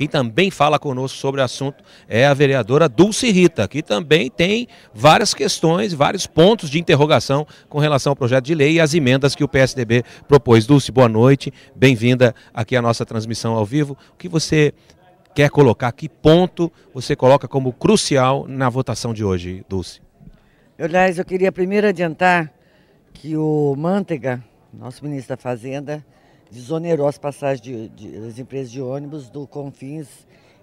Quem também fala conosco sobre o assunto é a vereadora Dulce Rita, que também tem várias questões, vários pontos de interrogação com relação ao projeto de lei e as emendas que o PSDB propôs. Dulce, boa noite, bem-vinda aqui à nossa transmissão ao vivo. O que você quer colocar, que ponto você coloca como crucial na votação de hoje, Dulce? Aliás, eu queria primeiro adiantar que o Manteiga, nosso ministro da Fazenda, desonerou as passagens de, de, das empresas de ônibus do Confins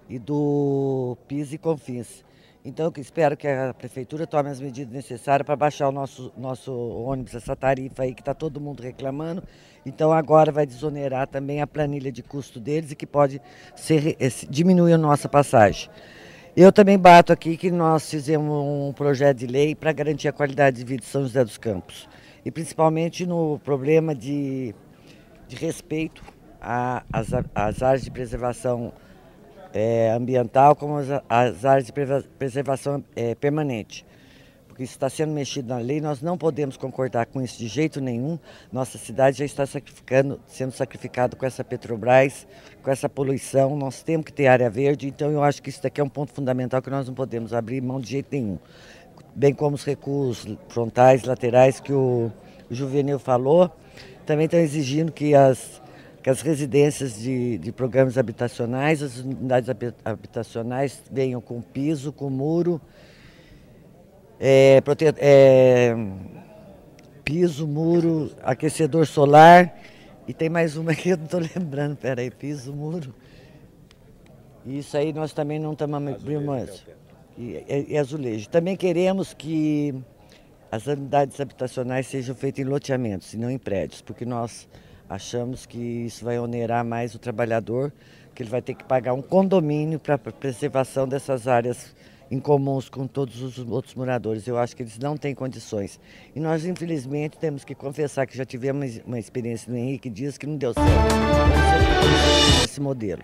e do PIS e Confins. Então, eu espero que a prefeitura tome as medidas necessárias para baixar o nosso, nosso ônibus, essa tarifa aí que está todo mundo reclamando. Então, agora vai desonerar também a planilha de custo deles e que pode ser, eh, diminuir a nossa passagem. Eu também bato aqui que nós fizemos um projeto de lei para garantir a qualidade de vida de São José dos Campos. E principalmente no problema de de respeito às, às áreas de preservação é, ambiental como as, as, áreas de preservação é, permanente. Porque isso está sendo mexido na lei, nós não podemos concordar com isso de jeito nenhum. Nossa cidade já está sacrificando, sendo sacrificada com essa Petrobras, com essa poluição. Nós temos que ter área verde, então eu acho que isso daqui é um ponto fundamental que nós não podemos abrir mão de jeito nenhum. Bem como os recursos frontais, laterais que o, o Juvenil falou também estão exigindo que as, que as residências de, de programas habitacionais, as unidades habitacionais venham com piso, com muro, é, prote... é, piso, muro, aquecedor solar. E tem mais uma que eu não estou lembrando, peraí, piso, muro. E isso aí nós também não estamos abrindo mais. É e, e é, é azulejo. Também queremos que as unidades habitacionais sejam feitas em loteamentos e não em prédios, porque nós achamos que isso vai onerar mais o trabalhador, que ele vai ter que pagar um condomínio para a preservação dessas áreas em comuns com todos os outros moradores. Eu acho que eles não têm condições. E nós, infelizmente, temos que confessar que já tivemos uma experiência no Henrique Dias que não deu certo esse modelo.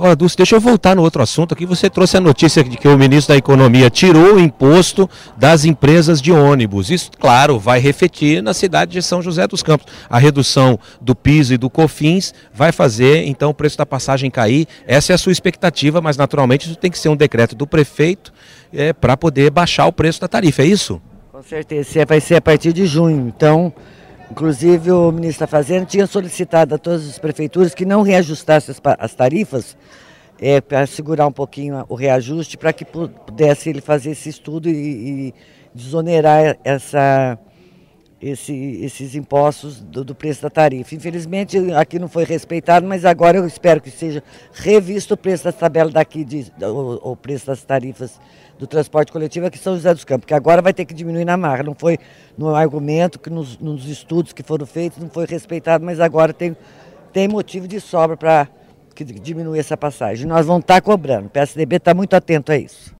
Olha, Dulce, deixa eu voltar no outro assunto aqui. Você trouxe a notícia de que o ministro da Economia tirou o imposto das empresas de ônibus. Isso, claro, vai refletir na cidade de São José dos Campos. A redução do piso e do COFINS vai fazer, então, o preço da passagem cair. Essa é a sua expectativa, mas, naturalmente, isso tem que ser um decreto do prefeito é, para poder baixar o preço da tarifa, é isso? Com certeza. Vai é ser é a partir de junho. Então, Inclusive, o ministro da Fazenda tinha solicitado a todas as prefeituras que não reajustassem as tarifas, é, para segurar um pouquinho o reajuste, para que pudesse ele fazer esse estudo e, e desonerar essa, esse, esses impostos do, do, preço da tarifa. Infelizmente, aqui não foi respeitado, mas agora eu espero que seja revisto o preço das tabelas daqui, de, o, o, preço das tarifas do transporte coletivo aqui em São José dos Campos, que agora vai ter que diminuir na marra. Não foi no argumento, que nos, nos estudos que foram feitos, não foi respeitado, mas agora tem, tem motivo de sobra para diminuir essa passagem. Nós vamos estar tá cobrando. O PSDB está muito atento a isso.